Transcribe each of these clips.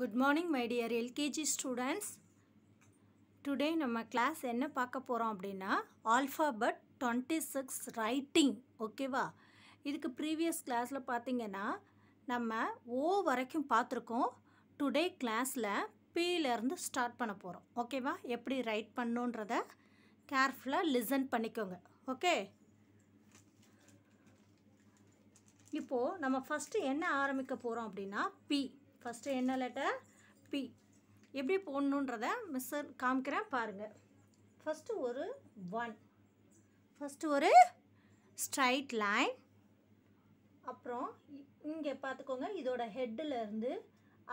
Good morning my dear LKG students today நம்ம class என்ன பார்க்க போகிறோம் அப்படின்னா ஆல்ஃபாபட் டுவெண்ட்டி சிக்ஸ் ரைட்டிங் ஓகேவா இதுக்கு ப்ரீவியஸ் கிளாஸில் பார்த்தீங்கன்னா நம்ம ஓ வரைக்கும் பார்த்துருக்கோம் டுடே கிளாஸில் பியிலேருந்து ஸ்டார்ட் பண்ண போகிறோம் ஓகேவா எப்படி ரைட் பண்ணுன்றத கேர்ஃபுல்லாக லிசன் பண்ணிக்கோங்க ஓகே இப்போது நம்ம ஃபஸ்ட்டு என்ன ஆரம்பிக்க போகிறோம் அப்படின்னா பி ஃபஸ்ட்டு என்ன லெட்டர் பி எப்படி போடணுன்றத மிஸ் காமிக்கிறேன் பாருங்கள் ஃபஸ்ட்டு ஒரு ஒன் ஃபஸ்ட்டு ஒரு ஸ்ட்ரைட் லைன் அப்புறம் இங்கே பார்த்துக்கோங்க இதோட ஹெட்டில் இருந்து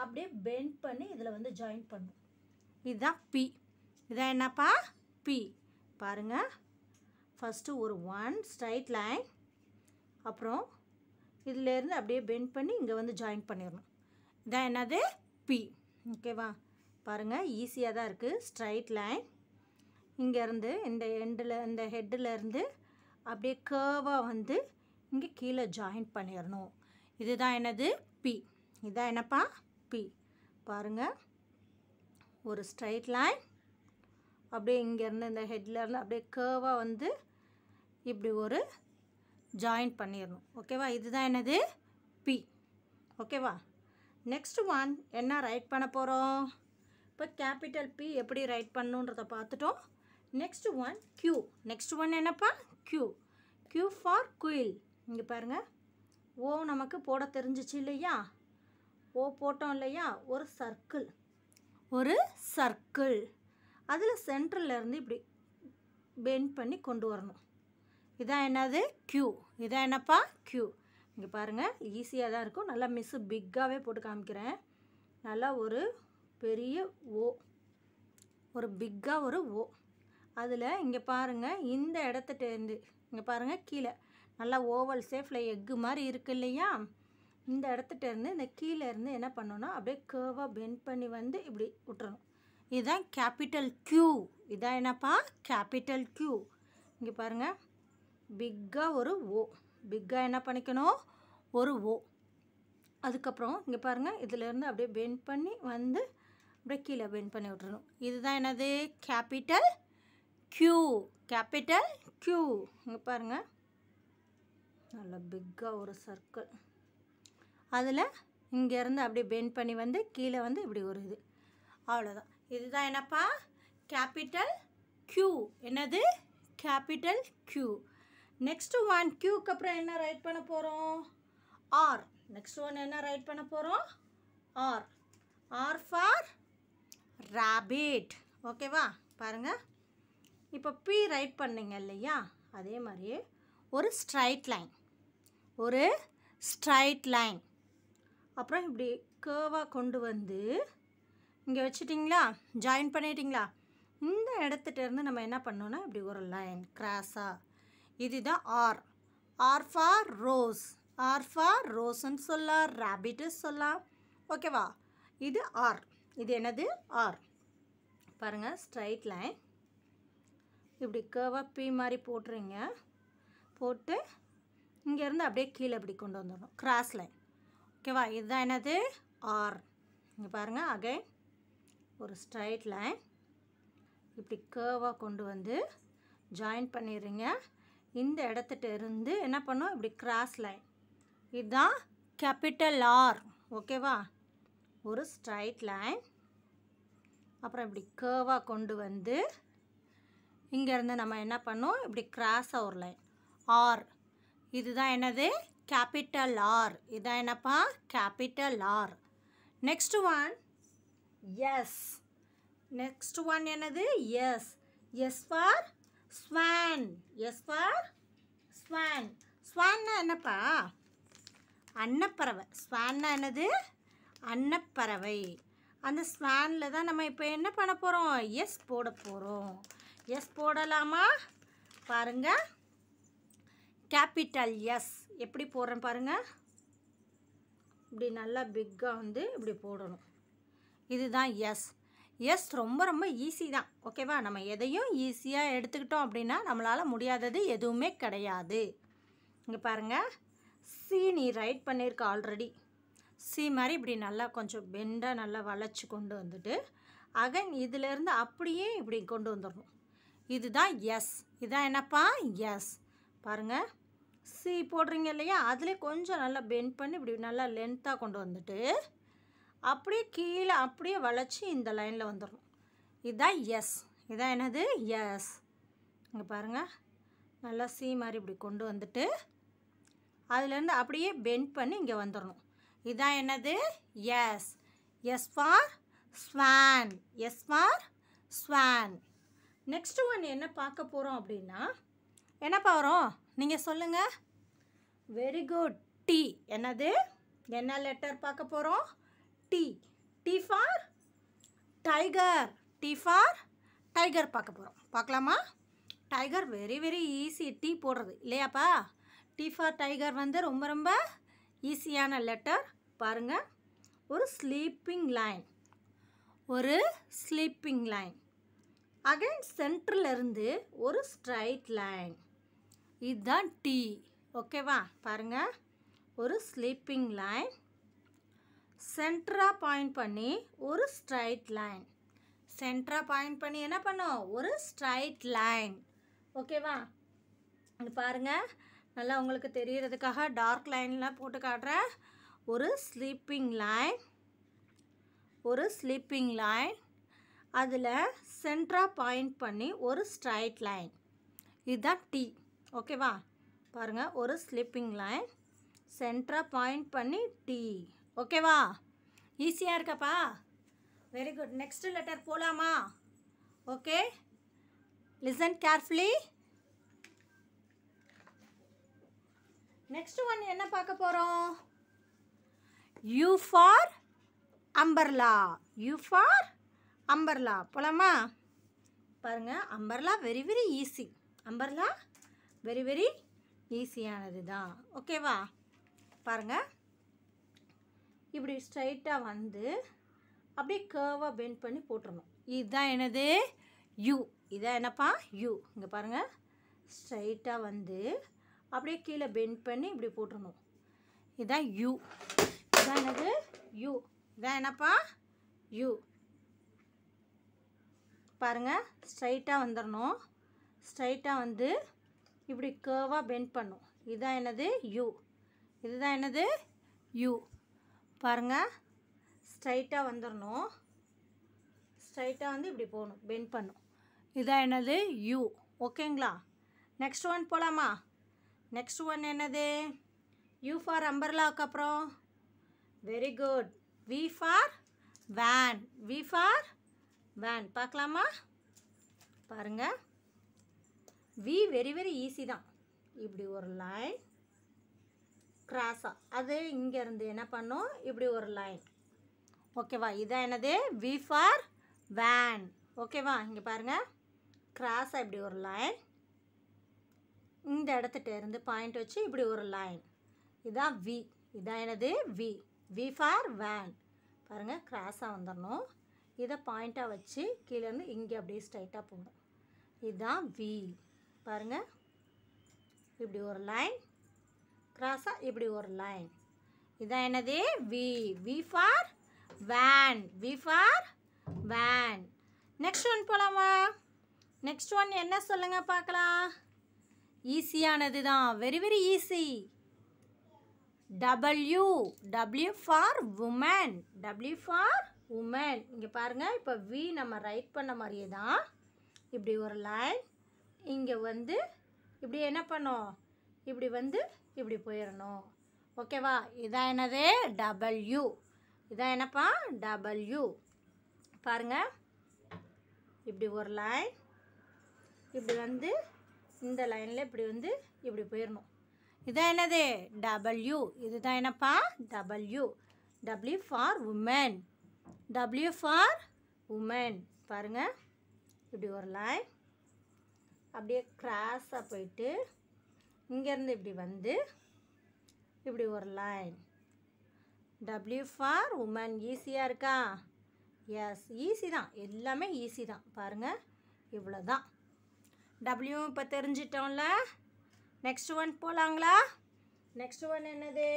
அப்படியே பெண்ட் பண்ணி இதில் வந்து ஜாயின் பண்ணும் இதுதான் பி இதான் என்னப்பா பி பாருங்கள் ஃபஸ்ட்டு ஒரு ஒன் ஸ்ட்ரைட் லைன் அப்புறம் இதிலேருந்து அப்படியே பெண்ட் பண்ணி இங்கே வந்து ஜாயின் பண்ணிடணும் இதான் என்னது பி ஓகேவா பாருங்கள் ஈஸியாக தான் இருக்குது ஸ்ட்ரைட் லைன் இங்கேருந்து இந்த எண்டில் இந்த ஹெட்டிலேருந்து அப்படியே கேர்வாக வந்து இங்கே கீழே ஜாயின் பண்ணிடணும் இதுதான் என்னது பி இதான் என்னப்பா பி பாருங்கள் ஒரு ஸ்ட்ரைட் லைன் அப்படியே இங்கேருந்து இந்த ஹெட்லேருந்து அப்படியே கேர்வாக வந்து இப்படி ஒரு ஜாயின் பண்ணிடணும் ஓகேவா இதுதான் என்னது பி ஓகேவா நெக்ஸ்ட் ஒன் என்ன ரைட் பண்ண போகிறோம் இப்போ கேபிட்டல் பி எப்படி ரைட் பண்ணுன்றதை பார்த்துட்டோம் next one Q next one என்னப்பா க்யூ க்யூ ஃபார் குயில் இங்கே பாருங்கள் ஓ நமக்கு போட தெரிஞ்சிச்சு இல்லையா ஓ போட்டோம் இல்லையா ஒரு சர்க்கிள் ஒரு சர்க்கிள் அதில் இருந்து இப்படி பெண்ட் பண்ணி கொண்டு வரணும் இதான் என்னது க்யூ இதான் என்னப்பா க்யூ இங்கே பாருங்கள் ஈஸியாக தான் இருக்கும் நல்லா மிஸ்ஸு பிக்காகவே போட்டு காமிக்கிறேன் நல்லா ஒரு பெரிய ஓ ஒரு பிக்காக ஒரு ஓ அதில் இங்கே பாருங்கள் இந்த இடத்துட்டேருந்து இங்கே பாருங்கள் கீழே நல்லா ஓவல் ஷேஃபில் எக்கு மாதிரி இருக்குது இல்லையா இந்த இடத்துட்டேருந்து இந்த கீழே இருந்து என்ன பண்ணணும் அப்படியே கேவாக பெண்ட் பண்ணி வந்து இப்படி விட்டுறணும் இதுதான் கேபிட்டல் க்யூ இதான் என்னப்பா கேபிட்டல் க்யூ இங்கே பாருங்கள் பிக்காக ஒரு ஓ பிக்காக என்ன பண்ணிக்கணும் ஒரு ஓ அதுக்கப்புறம் இங்கே பாருங்கள் இதிலேருந்து அப்படியே பெண்ட் பண்ணி வந்து அப்படியே கீழே பெண்ட் பண்ணி விட்றணும் இதுதான் என்னது கேபிட்டல் க்யூ கேபிட்டல் க்யூ இங்கே பாருங்கள் நல்ல பிக்காக ஒரு சர்க்கிள் அதில் இங்கேருந்து அப்படியே பெண்ட் பண்ணி வந்து கீழே வந்து இப்படி ஒரு இது அவ்வளோதான் இதுதான் என்னப்பா கேபிட்டல் க்யூ என்னது கேபிட்டல் க்யூ நெக்ஸ்ட்டு ஒன் க்யூக்கு அப்புறம் என்ன ரைட் பண்ண போகிறோம் ஆர் நெக்ஸ்ட் ஒன் என்ன ரைட் பண்ண போகிறோம் ஆர் ஆர் ஃபார் ராபிட் ஓகேவா பாருங்கள் இப்போ பி ரைட் பண்ணுங்க இல்லையா அதே மாதிரியே ஒரு ஸ்ட்ரைட் லைன் ஒரு ஸ்ட்ரைட் லைன் அப்புறம் இப்படி கேர்வாக கொண்டு வந்து இங்கே வச்சுட்டிங்களா ஜாயின் பண்ணிட்டிங்களா இந்த இடத்துட்டேருந்து நம்ம என்ன பண்ணோன்னா இப்படி ஒரு லைன் கிராஸாக இதுதான் R R for rose R for ரோஸ்ன்னு சொல்லலாம் ரேபிட்டு சொல்லலாம் ஓகேவா இது ஆர் இது என்னது ஆர் பாருங்கள் ஸ்ட்ரைட் லைன் இப்படி கேர்வாக பி மாதிரி போட்டுருங்க போட்டு இங்கேருந்து அப்படியே கீழே இப்படி கொண்டு வந்துடணும் கிராஸ் லைன் ஓகேவா இதுதான் என்னது ஆர் இங்கே பாருங்கள் அகைன் ஒரு ஸ்ட்ரைட் லைன் இப்படி கேர்வாக கொண்டு வந்து ஜாயின் பண்ணிடுறீங்க இந்த இடத்துட்டு இருந்து என்ன பண்ணும் இப்படி கிராஸ் லைன் இதுதான் கேபிட்டல் ஆர் ஓகேவா ஒரு ஸ்ட்ரைட் லைன் அப்புறம் இப்படி கேர்வாக கொண்டு வந்து இங்கேருந்து நம்ம என்ன பண்ணோம் இப்படி கிராஸாக ஒரு லைன் ஆர் இதுதான் என்னது கேபிட்டல் ஆர் இதான் என்னப்பா capital R next one S next one என்னது S S for swan S for swan ஸ்வான்னா என்னப்பா அன்னப்பறவை ஸ்வான்னா என்னது அன்னப்பறவை அந்த ஸ்வானில் தான் நம்ம இப்போ என்ன பண்ண போகிறோம் எஸ் போட போகிறோம் எஸ் போடலாமா பாருங்கள் கேபிட்டல் எஸ் எப்படி போடுறேன் பாருங்கள் இப்படி நல்லா பிக்காக வந்து இப்படி போடணும் இதுதான் எஸ் எஸ் ரொம்ப ரொம்ப ஈஸி தான் ஓகேவா நம்ம எதையும் ஈஸியாக எடுத்துக்கிட்டோம் அப்படின்னா நம்மளால் முடியாதது எதுவுமே கிடையாது இங்கே பாருங்கள் சி நீ ரைட் பண்ணியிருக்க ஆல்ரெடி சி மாதிரி இப்படி நல்லா கொஞ்சம் பெண்டாக நல்லா வளைச்சி கொண்டு வந்துட்டு அகைன் இதிலேருந்து அப்படியே இப்படி கொண்டு வந்துடணும் இதுதான் எஸ் இதுதான் என்னப்பா எஸ் பாருங்கள் சி போடுறீங்க இல்லையா அதிலே கொஞ்சம் நல்லா பெண்ட் பண்ணி இப்படி நல்லா லென்த்தாக கொண்டு வந்துட்டு அப்படியே கீழே அப்படியே வளைச்சி இந்த லைனில் வந்துடும் இதுதான் எஸ் இதுதான் என்னது எஸ் இங்கே பாருங்கள் நல்லா சி மாதிரி இப்படி கொண்டு வந்துட்டு அதுலேருந்து அப்படியே பெண்ட் பண்ணி இங்கே வந்துடணும் இதுதான் என்னது S S for swan S for swan next one என்ன பார்க்க போகிறோம் அப்படின்னா என்னப்பா வரும் நீங்கள் சொல்லுங்கள் வெரி குட் டி என்னது என்ன லெட்டர் பார்க்க போகிறோம் T T for tiger T for tiger பார்க்க போகிறோம் பார்க்கலாமா tiger very very easy T போடுறது இல்லையாப்பா டி ஃபார் டைகர் வந்து ரொம்ப ரொம்ப ஈஸியான லெட்டர் பாருங்கள் ஒரு ஸ்லீப்பிங் லைன் ஒரு ஸ்லீப்பிங் லைன் அகைன் சென்டர்லேருந்து ஒரு ஸ்ட்ரைட் லைன் இதுதான் டி ஓகேவா பாருங்கள் ஒரு ஸ்லீப்பிங் லைன் சென்ட்ராக பாயிண்ட் பண்ணி ஒரு ஸ்ட்ரைட் லைன் சென்ட்ராக பாயிண்ட் பண்ணி என்ன பண்ணும் ஒரு ஸ்ட்ரைட் லைன் ஓகேவா பாருங்கள் நல்லா உங்களுக்கு தெரியறதுக்காக டார்க் லைனில் போட்டு காட்டுறேன் ஒரு ஸ்லீப்பிங் லைன் ஒரு ஸ்லீப்பிங் லைன் அதில் சென்ட்ராக பாயிண்ட் பண்ணி ஒரு ஸ்ட்ரைட் லைன் இதுதான் டி ஓகேவா பாருங்கள் ஒரு ஸ்லீப்பிங் லைன் சென்ட்ராக பாயிண்ட் பண்ணி டி ஓகேவா ஈஸியாக இருக்கப்பா வெரி குட் நெக்ஸ்ட் லெட்டர் போகலாமா okay listen carefully next one என்ன பார்க்க போகிறோம் U for umbrella U for umbrella போலாமா பாருங்கள் umbrella very very easy umbrella very very ஈஸியானது தான் ஓகேவா பாருங்கள் இப்படி ஸ்ட்ரைட்டாக வந்து அப்படியே கேர்வாக பெண்ட் பண்ணி போட்டுருணும் இதுதான் என்னது யூ இதான் என்னப்பா யூ இங்கே பாருங்கள் ஸ்ட்ரைட்டாக வந்து அப்படியே கீழே பெண்ட் பண்ணி இப்படி போட்டுடணும் இதுதான் யூ இதுதான் என்னது யூ இதான் என்னப்பா யூ பாருங்கள் ஸ்ட்ரைட்டாக வந்துடணும் ஸ்ட்ரைட்டாக வந்து இப்படி கேர்வாக பெண்ட் பண்ணும் இதுதான் என்னது யூ இதுதான் என்னது யூ பாருங்கள் ஸ்ட்ரைட்டாக வந்துடணும் ஸ்ட்ரைட்டாக வந்து இப்படி போகணும் பெண்ட் பண்ணும் இதுதான் என்னது யூ ஓகேங்களா நெக்ஸ்ட் ஒன் போகலாமா நெக்ஸ்ட் ஒன் என்னது யூ ஃபார் அம்பர்லாவுக்கு அப்புறம் very good V for van V for van பார்க்கலாமா பாருங்கள் வி வெரி வெரி ஈஸி தான் இப்படி ஒரு லைன் கிராஸாக அது இங்கேருந்து என்ன பண்ணும் இப்படி ஒரு லைன் ஓகேவா இதான் என்னது வி ஃபார் வேன் ஓகேவா இங்கே பாருங்கள் கிராஸாக இப்படி ஒரு லைன் இந்த இடத்துட்ட இருந்து பாயிண்ட் வச்சு இப்படி ஒரு லைன் இதுதான் வி இதான் என்னது வி வி ஃபார் வேன் பாருங்கள் கிராஸாக வந்துடணும் இதை பாயிண்ட்டாக வச்சு கீழேருந்து இங்கே அப்படியே ஸ்ட்ரைட்டாக போகணும் இதுதான் வி பாருங்கள் இப்படி ஒரு லைன் க்ராஸாக இப்படி ஒரு லைன் இதான் என்னது V V for van V for van next one போகலாமா நெக்ஸ்ட் ஒன் என்ன சொல்லுங்கள் பார்க்கலாம் ஈஸியானது தான் very very easy W W for woman W for woman இங்கே பாருங்கள் இப்போ வி நம்ம ரைட் பண்ண மாதிரியே தான் இப்படி ஒரு லைன் இங்கே வந்து இப்படி என்ன பண்ணோம் இப்படி வந்து இப்படி போயிடணும் ஓகேவா இதான் என்னது டபுள்யூ இதான் என்னப்பா டபுள்யூ பாருங்கள் இப்படி ஒரு லைன் இப்படி வந்து இந்த லைனில் இப்படி வந்து இப்படி போயிடணும் இதுதான் என்னது டபுள்யூ இதுதான் என்னப்பா W W for woman W for woman பாருங்கள் இப்படி ஒரு லைன் அப்படியே கிராஸாக போயிட்டு இங்கேருந்து இப்படி வந்து இப்படி ஒரு லைன் டபிள்யூ ஃபார் உமன் ஈஸியாக இருக்கா எஸ் ஈஸி தான் எல்லாமே ஈஸி தான் பாருங்கள் இவ்வளோ தான் டபிள்யூ இப்போ தெரிஞ்சிட்டோம்ல நெக்ஸ்ட் ஒன் போகலாங்களா நெக்ஸ்ட் ஒன் என்னது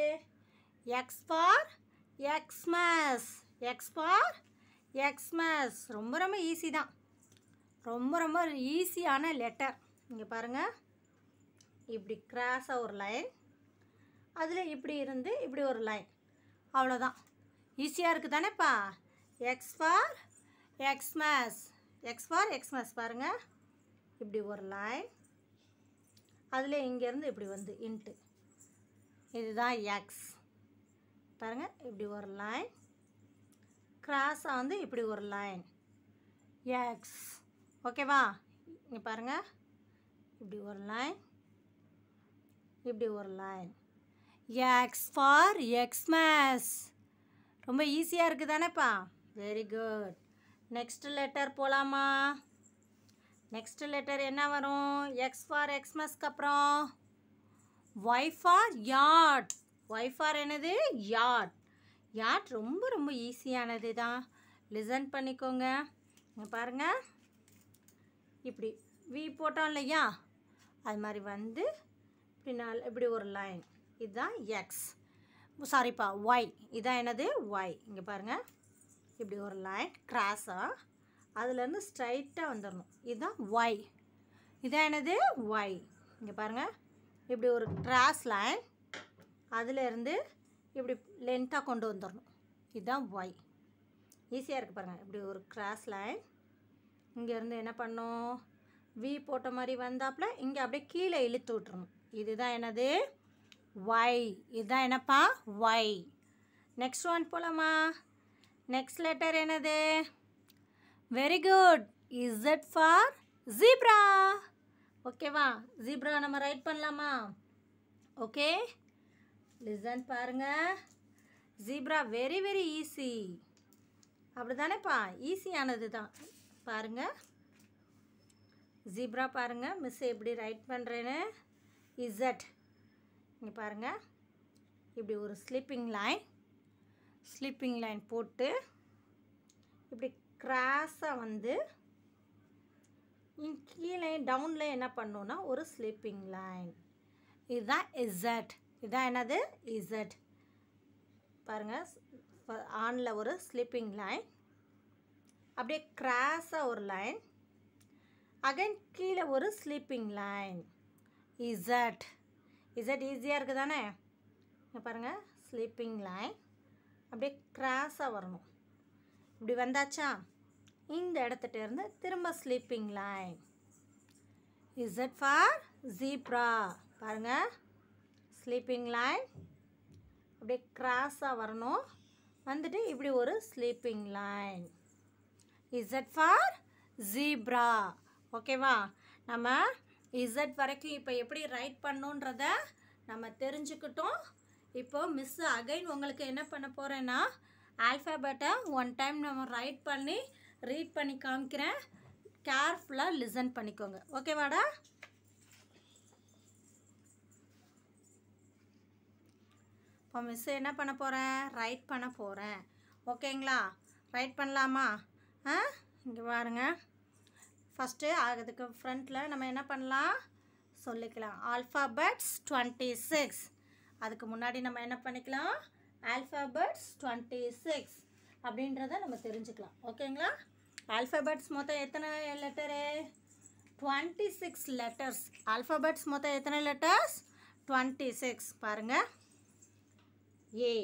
X for Xmas X for Xmas ரொம்ப ரொம்ப ஈஸி தான் ரொம்ப ரொம்ப ஈஸியான லெட்டர் இங்கே பாருங்கள் இப்படி கிராஸாக ஒரு லைன் அதில் இப்படி இருந்து இப்படி ஒரு லைன் அவ்வளோதான் ஈஸியாக இருக்குது தானேப்பா X for Xmas X for Xmas பாருங்கள் இப்படி ஒரு லைன் அதில் இங்கேருந்து இப்படி வந்து இன்ட்டு இதுதான் எக்ஸ் பாருங்கள் இப்படி ஒரு லைன் க்ராஸாக வந்து இப்படி ஒரு லைன் எக்ஸ் ஓகேவா இங்கே பாருங்கள் இப்படி ஒரு லைன் இப்படி ஒரு லைன் எக்ஸ் ஃபார் எக்ஸ்மேஸ் ரொம்ப ஈஸியாக இருக்குது தானேப்பா வெரி குட் நெக்ஸ்ட் லெட்டர் போகலாமா நெக்ஸ்ட் லெட்டர் என்ன வரும் எக்ஸ் ஃபார் எக்ஸ்மஸ்க்கு அப்புறம் Y for yacht Y for என்னது யாட் யாட் ரொம்ப ரொம்ப ஈஸியானது தான் லிசன் பண்ணிக்கோங்க பாருங்கள் இப்படி வி போட்டோம் இல்லையா அது மாதிரி வந்து இப்படி இப்படி ஒரு லைன் இதுதான் எக்ஸ் சாரிப்பா ஒய் இதான் என்னது ஒய் இங்கே பாருங்கள் இப்படி ஒரு லைன் கிராஸாக அதுலேருந்து ஸ்ட்ரைட்டாக வந்துடணும் இதுதான் ஒய் இதான் என்னது ஒய் இங்கே பாருங்கள் இப்படி ஒரு ட்ராஸ் லைன் அதுலேருந்து இப்படி லென்த்தாக கொண்டு வந்துடணும் இதுதான் ஒய் ஈஸியாக இருக்குது பாருங்கள் இப்படி ஒரு கிராஸ் லைன் இங்கேருந்து என்ன பண்ணோம் வி போட்ட மாதிரி வந்தாப்புல இங்கே அப்படியே கீழே இழுத்து விட்ருணும் இதுதான் என்னது ஒய் இதுதான் என்னப்பா ஒய் நெக்ஸ்ட் ஒன் போகலாமா நெக்ஸ்ட் லெட்டர் என்னது very good is Z for zebra ஓகேவா ஜீப்ரா நம்ம ரைட் பண்ணலாமா ஓகே லிசன் பாருங்கள் ஜீப்ரா வெரி வெரி ஈஸி அப்படி தானேப்பா ஈஸியானது தான் பாருங்கள் ஜீப்ரா பாருங்கள் மிஸ் எப்படி ரைட் பண்ணுறேன்னு இசட் இங்கே பாருங்கள் இப்படி ஒரு ஸ்லீப்பிங் லைன் ஸ்லீப்பிங் லைன் போட்டு இப்படி கிராஸாக வந்து கீழே டவுனில் என்ன பண்ணுன்னா ஒரு ஸ்லீப்பிங் லைன் இதுதான் இசட் இதுதான் என்னது இசட் பாருங்கள் ஆனில் ஒரு ஸ்லீப்பிங் லைன் அப்படியே கிராஸாக ஒரு லைன் அகைன் கீழே ஒரு ஸ்லீப்பிங் லைன் இசட் இசட் ஈஸியாக இருக்குது தானே பாருங்கள் ஸ்லீப்பிங் லைன் அப்படியே கிராஸாக வரணும் இப்படி வந்தாச்சா இந்த இருந்து திரும்ப sleeping line is it for zebra பாருங்கள் ஸ்லீப்பிங் லைன் அப்படியே கிராஸாக வரணும் வந்துட்டு இப்படி ஒரு sleeping line is it for zebra ஓகேவா நம்ம இசட் வரைக்கும் இப்போ எப்படி ரைட் பண்ணுன்றத நம்ம தெரிஞ்சுக்கிட்டோம் இப்போது மிஸ் அகைன் உங்களுக்கு என்ன பண்ண போகிறேன்னா ஆல்ஃபாபெட்டை ஒன் டைம் நம்ம ரைட் பண்ணி ரீட் பண்ணி காமிக்கிறேன் கேர்ஃபுல்லாக லிசன் பண்ணிக்கோங்க ஓகேவாடா இப்போ மிஸ்ஸு என்ன பண்ண போகிறேன் ரைட் பண்ண போகிறேன் ஓகேங்களா ரைட் பண்ணலாமா ஆ இங்கே பாருங்க ஃபஸ்ட்டு அதுக்கு ஃப்ரண்ட்டில் நம்ம என்ன பண்ணலாம் சொல்லிக்கலாம் ஆல்ஃபாபெட்ஸ் டுவெண்ட்டி சிக்ஸ் அதுக்கு முன்னாடி நம்ம என்ன பண்ணிக்கலாம் ஆல்ஃபாபெட்ஸ் டுவெண்ட்டி சிக்ஸ் அப்படின்றத நம்ம தெரிஞ்சுக்கலாம் ஓகேங்களா ஆல்ஃபாபெட்ஸ் மொத்தம் எத்தனை letter twenty six letters alphabets மொத்தம் எத்தனை லெட்டர்ஸ் டுவெண்ட்டி சிக்ஸ் பாருங்கள் A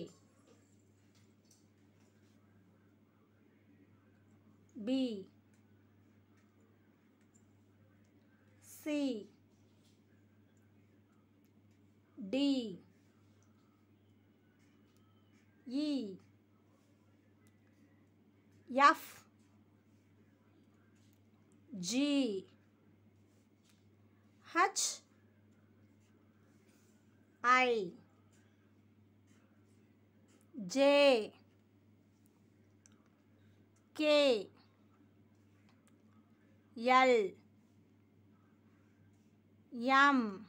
B C D Yi Yaf G H I J K L Yam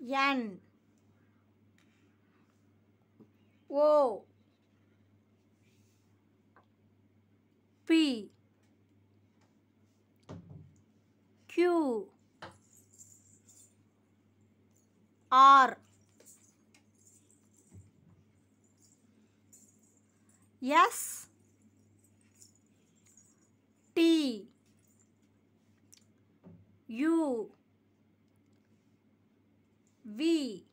Yan Yes, T, U, V.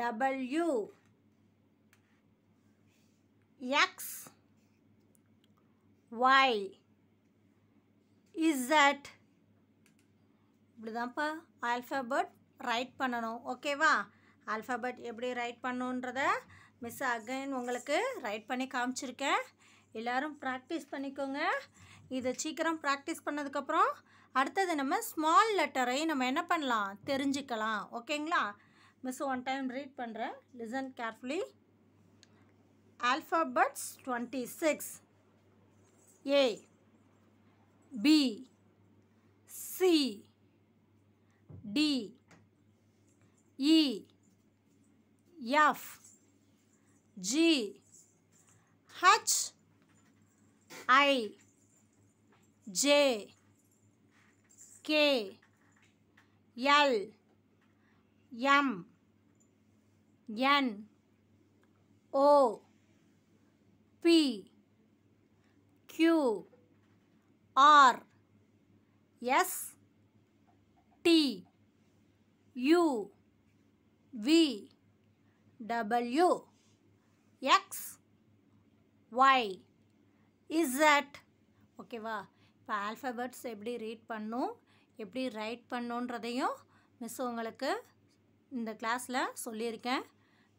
W X Y Z இப்படி தான்ப்பா alphabet right பண்ணணும் ஓகேவா alphabet எப்படி write பண்ணுன்றத miss again உங்களுக்கு write பண்ணி காமிச்சிருக்கேன் எல்லோரும் ப்ராக்டிஸ் பண்ணிக்கோங்க இதை சீக்கிரம் ப்ராக்டிஸ் பண்ணதுக்கப்புறம் அடுத்தது நம்ம ஸ்மால் லெட்டரை நம்ம என்ன பண்ணலாம் தெரிஞ்சுக்கலாம் ஓகேங்களா मिस वन टाइम रीड पड़े listen carefully alphabets twenty six A B C D E F G H I J K L M N O P Q R S T U V W X Y Z ஓகேவா இப்போ alphabets எப்படி read பண்ணும் எப்படி right பண்ணுன்றதையும் miss உங்களுக்கு இந்த கிளாஸில் சொல்லியிருக்கேன்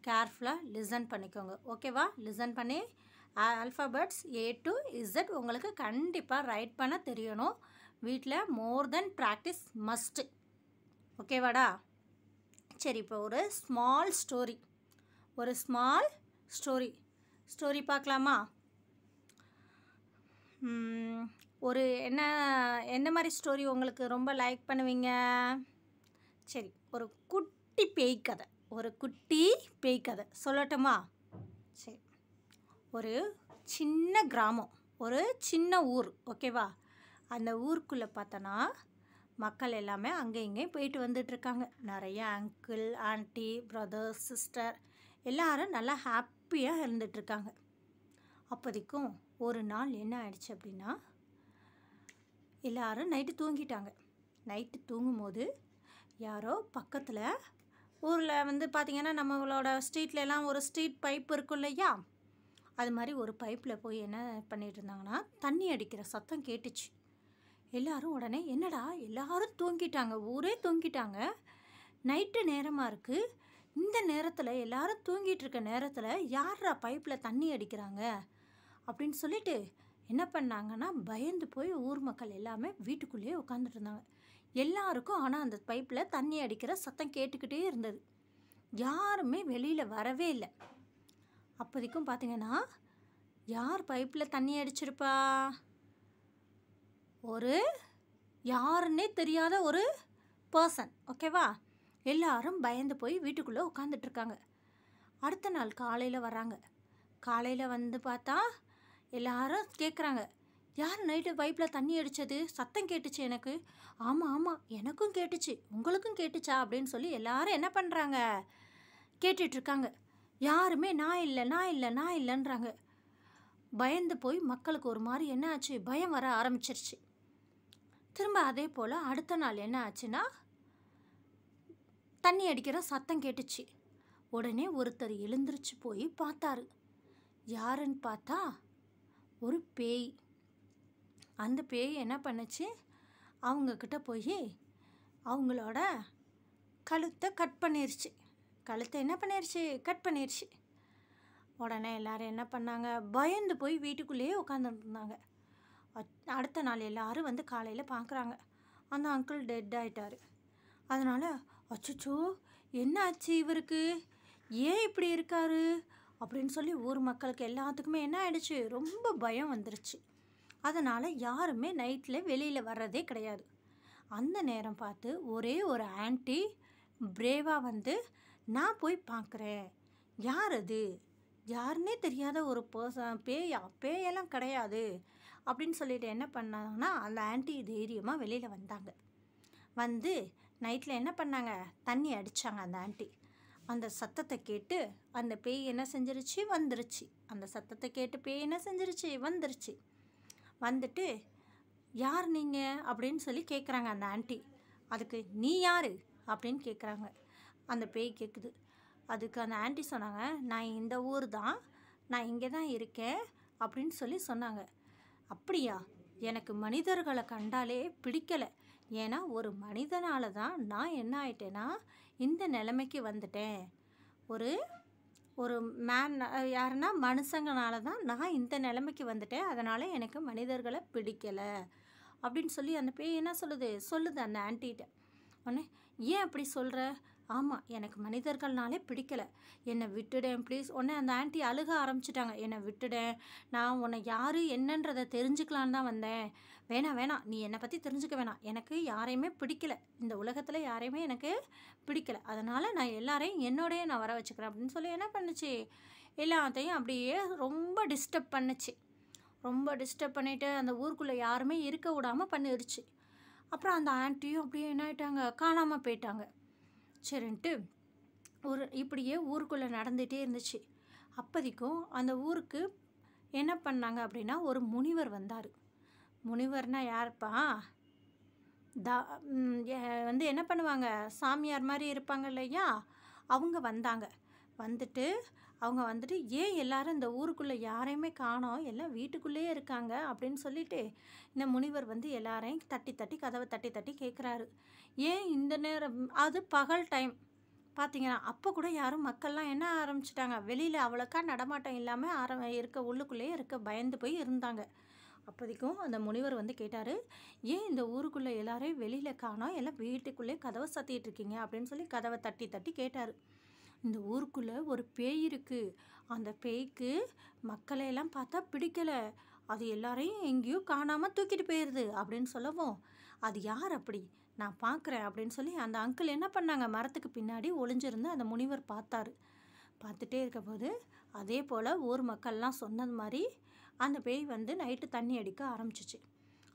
கேர்ஃபுல்லாக லிசன் பண்ணிக்கோங்க ஓகேவா லிசன் பண்ணி ஆல்ஃபபெட்ஸ் ஏ டு இசட் உங்களுக்கு கண்டிப்பாக ரைட் பண்ண தெரியணும் வீட்டில் மோர் தென் ப்ராக்டிஸ் மஸ்ட்டு ஓகேவாடா சரி இப்போ ஒரு ஸ்மால் ஸ்டோரி ஒரு ஸ்மால் ஸ்டோரி ஸ்டோரி பார்க்கலாமா ஒரு என்ன என்ன மாதிரி ஸ்டோரி உங்களுக்கு ரொம்ப லைக் பண்ணுவீங்க சரி ஒரு குட்டி பேய் கதை ஒரு குட்டி பேய் கதை சொல்லட்டுமா சரி ஒரு சின்ன கிராமம் ஒரு சின்ன ஊர் ஓகேவா அந்த ஊருக்குள்ளே பார்த்தோன்னா மக்கள் எல்லாமே அங்கே இங்கேயும் போயிட்டு வந்துட்டுருக்காங்க நிறைய அங்கிள் ஆண்டி பிரதர் சிஸ்டர் எல்லாரும் நல்லா ஹாப்பியாக இருந்துட்டுருக்காங்க அப்போதைக்கும் ஒரு நாள் என்ன ஆயிடுச்சு அப்படின்னா எல்லாரும் நைட்டு தூங்கிட்டாங்க நைட்டு தூங்கும்போது யாரோ பக்கத்தில் ஊரில் வந்து பார்த்திங்கன்னா நம்மளோட ஸ்ட்ரீட்லலாம் ஒரு ஸ்ட்ரீட் பைப் இருக்கும் இல்லையா அது மாதிரி ஒரு பைப்பில் போய் என்ன பண்ணிகிட்டு இருந்தாங்கன்னா தண்ணி அடிக்கிற சத்தம் கேட்டுச்சு எல்லோரும் உடனே என்னடா எல்லோரும் தூங்கிட்டாங்க ஊரே தூங்கிட்டாங்க நைட்டு நேரமாக இருக்குது இந்த நேரத்தில் எல்லோரும் தூங்கிட்டு இருக்க நேரத்தில் யாரா பைப்பில் தண்ணி அடிக்கிறாங்க அப்படின்னு சொல்லிட்டு என்ன பண்ணாங்கன்னா பயந்து போய் ஊர் மக்கள் எல்லாமே வீட்டுக்குள்ளேயே உட்காந்துட்டு இருந்தாங்க எல்லாருக்கும் ஆனால் அந்த பைப்பில் தண்ணி அடிக்கிற சத்தம் கேட்டுக்கிட்டே இருந்தது யாருமே வெளியில் வரவே இல்லை அப்போதைக்கும் பார்த்தீங்கன்னா யார் பைப்பில் தண்ணி அடிச்சிருப்பா ஒரு யாருன்னே தெரியாத ஒரு பர்சன் ஓகேவா எல்லாரும் பயந்து போய் வீட்டுக்குள்ளே உட்காந்துட்ருக்காங்க அடுத்த நாள் காலையில் வராங்க காலையில் வந்து பார்த்தா எல்லாரும் கேட்குறாங்க யார் நைட்டு பைப்பில் தண்ணி அடித்தது சத்தம் கேட்டுச்சு எனக்கு ஆமாம் ஆமாம் எனக்கும் கேட்டுச்சு உங்களுக்கும் கேட்டுச்சா அப்படின்னு சொல்லி எல்லாரும் என்ன பண்ணுறாங்க கேட்டுட்ருக்காங்க யாருமே நான் இல்லை நான் இல்லை நான் இல்லைன்றாங்க பயந்து போய் மக்களுக்கு ஒரு மாதிரி என்ன ஆச்சு பயம் வர ஆரம்பிச்சிருச்சு திரும்ப அதே போல் அடுத்த நாள் என்ன ஆச்சுன்னா தண்ணி அடிக்கிற சத்தம் கேட்டுச்சு உடனே ஒருத்தர் எழுந்திரிச்சு போய் பார்த்தாரு யாருன்னு பார்த்தா ஒரு பேய் அந்த பேய் என்ன பண்ணுச்சு அவங்கக்கிட்ட போய் அவங்களோட கழுத்தை கட் பண்ணிருச்சு கழுத்தை என்ன பண்ணிருச்சு கட் பண்ணிருச்சு உடனே எல்லோரும் என்ன பண்ணாங்க பயந்து போய் வீட்டுக்குள்ளேயே உட்காந்துருந்தாங்க அடுத்த நாள் எல்லோரும் வந்து காலையில் பார்க்குறாங்க அந்த அங்கிள் டெட் ஆகிட்டார் அதனால் அச்சோ என்ன ஆச்சு இவருக்கு ஏன் இப்படி இருக்காரு அப்படின்னு சொல்லி ஊர் மக்களுக்கு எல்லாத்துக்குமே என்ன ஆகிடுச்சு ரொம்ப பயம் வந்துருச்சு அதனால் யாருமே நைட்டில் வெளியில் வர்றதே கிடையாது அந்த நேரம் பார்த்து ஒரே ஒரு ஆன்டி பிரேவாக வந்து நான் போய் பார்க்குறேன் யார் அது யாருன்னே தெரியாத ஒரு பர்சன் பேயா பேயெல்லாம் கிடையாது அப்படின்னு சொல்லிட்டு என்ன பண்ணாங்கன்னா அந்த ஆன்டி தைரியமாக வெளியில் வந்தாங்க வந்து நைட்டில் என்ன பண்ணாங்க தண்ணி அடித்தாங்க அந்த ஆன்டி அந்த சத்தத்தை கேட்டு அந்த பேய் என்ன செஞ்சிருச்சு வந்துருச்சு அந்த சத்தத்தை கேட்டு பேய் என்ன செஞ்சிருச்சு வந்துருச்சு வந்துட்டு யார் நீங்கள் அப்படின்னு சொல்லி கேட்குறாங்க அந்த ஆண்டி அதுக்கு நீ யார் அப்படின்னு கேட்குறாங்க அந்த பேய் கேட்குது அதுக்கு அந்த ஆண்டி சொன்னாங்க நான் இந்த ஊர் தான் நான் இங்கே தான் இருக்கேன் அப்படின்னு சொல்லி சொன்னாங்க அப்படியா எனக்கு மனிதர்களை கண்டாலே பிடிக்கலை ஏன்னா ஒரு மனிதனால் தான் நான் என்ன ஆயிட்டேன்னா இந்த நிலைமைக்கு வந்துட்டேன் ஒரு ஒரு மேன் யாருன்னா மனுஷங்கனால தான் நான் இந்த நிலைமைக்கு வந்துட்டேன் அதனால் எனக்கு மனிதர்களை பிடிக்கலை அப்படின்னு சொல்லி அந்த பேய் என்ன சொல்லுது சொல்லுது அந்த ஆண்டிகிட்ட உடனே ஏன் அப்படி சொல்கிற ஆமாம் எனக்கு மனிதர்கள்னாலே பிடிக்கலை என்னை விட்டுடேன் ப்ளீஸ் உடனே அந்த ஆன்ட்டி அழுக ஆரம்பிச்சிட்டாங்க என்னை விட்டுடேன் நான் உன்னை யார் என்னன்றதை தெரிஞ்சுக்கலான்னு தான் வந்தேன் வேணாம் வேணாம் நீ என்னை பற்றி தெரிஞ்சுக்க வேணாம் எனக்கு யாரையுமே பிடிக்கல இந்த உலகத்தில் யாரையுமே எனக்கு பிடிக்கல அதனால் நான் எல்லாரையும் என்னோடய நான் வர வச்சுக்கிறேன் அப்படின்னு சொல்லி என்ன பண்ணுச்சு எல்லாத்தையும் அப்படியே ரொம்ப டிஸ்டர்ப் பண்ணுச்சு ரொம்ப டிஸ்டர்ப் பண்ணிவிட்டு அந்த ஊருக்குள்ளே யாருமே இருக்க விடாமல் பண்ணிடுச்சு அப்புறம் அந்த ஆண்டியும் அப்படியே என்ன ஆகிட்டாங்க காணாமல் போயிட்டாங்க சரின்ட்டு ஒரு இப்படியே ஊருக்குள்ளே நடந்துகிட்டே இருந்துச்சு அப்போதிக்கும் அந்த ஊருக்கு என்ன பண்ணாங்க அப்படின்னா ஒரு முனிவர் வந்தார் முனிவர்னா யாருப்பா தா வந்து என்ன பண்ணுவாங்க சாமியார் மாதிரி இருப்பாங்க இல்லையா அவங்க வந்தாங்க வந்துட்டு அவங்க வந்துட்டு ஏன் எல்லாரும் இந்த ஊருக்குள்ளே யாரையுமே காணோம் எல்லாம் வீட்டுக்குள்ளேயே இருக்காங்க அப்படின்னு சொல்லிட்டு இந்த முனிவர் வந்து எல்லாரையும் தட்டி தட்டி கதவை தட்டி தட்டி கேட்குறாரு ஏன் இந்த நேரம் அது பகல் டைம் பார்த்தீங்கன்னா அப்போ கூட யாரும் மக்கள்லாம் என்ன ஆரம்பிச்சிட்டாங்க வெளியில் அவ்வளோக்கா நடமாட்டம் இல்லாமல் ஆரம்ப இருக்க உள்ளுக்குள்ளேயே இருக்க பயந்து போய் இருந்தாங்க அப்போதைக்கும் அந்த முனிவர் வந்து கேட்டார் ஏன் இந்த ஊருக்குள்ளே எல்லாரையும் வெளியில் காணோம் எல்லாம் வீட்டுக்குள்ளே கதவை சத்திட்டு இருக்கீங்க அப்படின்னு சொல்லி கதவை தட்டி தட்டி கேட்டார் இந்த ஊருக்குள்ளே ஒரு பேய் இருக்குது அந்த பேய்க்கு மக்களையெல்லாம் பார்த்தா பிடிக்கலை அது எல்லாரையும் எங்கேயோ காணாமல் தூக்கிட்டு போயிடுது அப்படின்னு சொல்லவும் அது யார் அப்படி நான் பார்க்குறேன் அப்படின்னு சொல்லி அந்த அங்கிள் என்ன பண்ணாங்க மரத்துக்கு பின்னாடி ஒளிஞ்சிருந்து அந்த முனிவர் பார்த்தாரு பார்த்துட்டே இருக்கும்போது அதே போல் ஊர் மக்கள்லாம் சொன்னது மாதிரி அந்த பேய் வந்து நைட்டு தண்ணி அடிக்க ஆரம்பிச்சிச்சு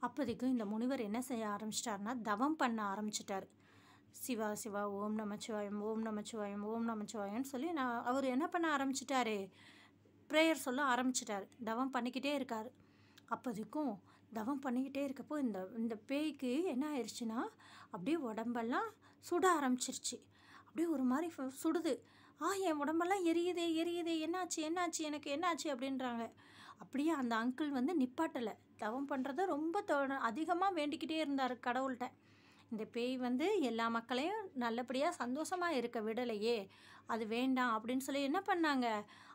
அப்போதைக்கு இந்த முனிவர் என்ன செய்ய ஆரம்பிச்சிட்டார்னா தவம் பண்ண ஆரம்பிச்சிட்டார் சிவா சிவா ஓம் நமச்சிவாயம் ஓம் நமச்சிவாயம் ஓம் நமச்சிவாயம்னு சொல்லி நான் அவர் என்ன பண்ண ஆரம்பிச்சிட்டாரு ப்ரேயர் சொல்ல ஆரம்பிச்சிட்டார் தவம் பண்ணிக்கிட்டே இருக்கார் அப்போதைக்கும் தவம் பண்ணிக்கிட்டே இருக்கப்போ இந்த இந்த பேய்க்கு என்ன ஆயிடுச்சுன்னா அப்படியே உடம்பெல்லாம் சுட ஆரம்பிச்சிருச்சு அப்படியே ஒரு மாதிரி சுடுது ஆ என் உடம்பெல்லாம் எரியுதே எரியுதே என்னாச்சு என்னாச்சு எனக்கு என்னாச்சு அப்படின்றாங்க அப்படியே அந்த அங்கிள் வந்து நிப்பாட்டலை தவம் பண்ணுறத ரொம்ப அதிகமாக வேண்டிக்கிட்டே இருந்தார் கடவுள்கிட்ட இந்த பேய் வந்து எல்லா மக்களையும் நல்லபடியாக சந்தோஷமாக இருக்க விடலையே அது வேண்டாம் அப்படின்னு சொல்லி என்ன பண்ணாங்க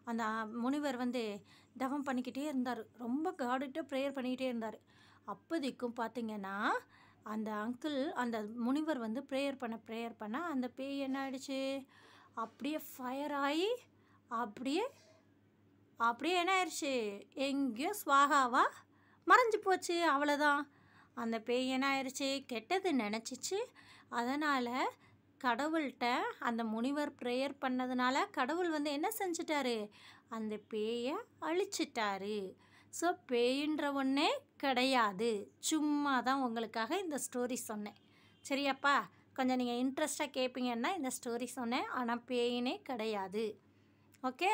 அந்த முனிவர் வந்து தவம் பண்ணிக்கிட்டே இருந்தார் ரொம்ப காடுகிட்ட ப்ரேயர் பண்ணிக்கிட்டே இருந்தார் அப்போதைக்கும் பார்த்திங்கன்னா அந்த அங்கிள் அந்த முனிவர் வந்து ப்ரேயர் பண்ண ப்ரேயர் பண்ண அந்த பேய் என்ன ஆயிடுச்சு அப்படியே ஃபயர் ஆகி அப்படியே அப்படியே என்ன ஆயிடுச்சு எங்கேயோ ஸ்வாகாவா மறைஞ்சு போச்சு அவ்வளோதான் அந்த பேய் என்ன ஆயிடுச்சு கெட்டது நினச்சிச்சு அதனால் கடவுள்கிட்ட அந்த முனிவர் ப்ரேயர் பண்ணதுனால கடவுள் வந்து என்ன செஞ்சிட்டாரு அந்த பேயை அழிச்சிட்டாரு ஸோ பேயின்ற ஒன்றே கிடையாது சும்மா தான் உங்களுக்காக இந்த ஸ்டோரி சொன்னேன் சரியாப்பா கொஞ்சம் நீங்கள் இன்ட்ரெஸ்ட்டாக கேட்பீங்கன்னா இந்த ஸ்டோரி சொன்னேன் ஆனால் பேயினே கிடையாது ஓகே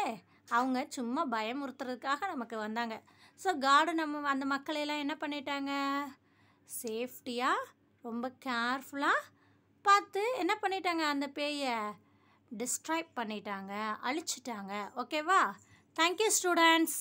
அவங்க சும்மா பயமுறுத்துறதுக்காக நமக்கு வந்தாங்க ஸோ காடு நம்ம அந்த மக்களையெல்லாம் என்ன பண்ணிட்டாங்க சேஃப்டியாக ரொம்ப கேர்ஃபுல்லாக பார்த்து என்ன பண்ணிட்டாங்க அந்த பேயை டிஸ்ட்ராய்ப் பண்ணிட்டாங்க அழிச்சிட்டாங்க ஓகேவா தேங்க்யூ ஸ்டூடெண்ட்ஸ்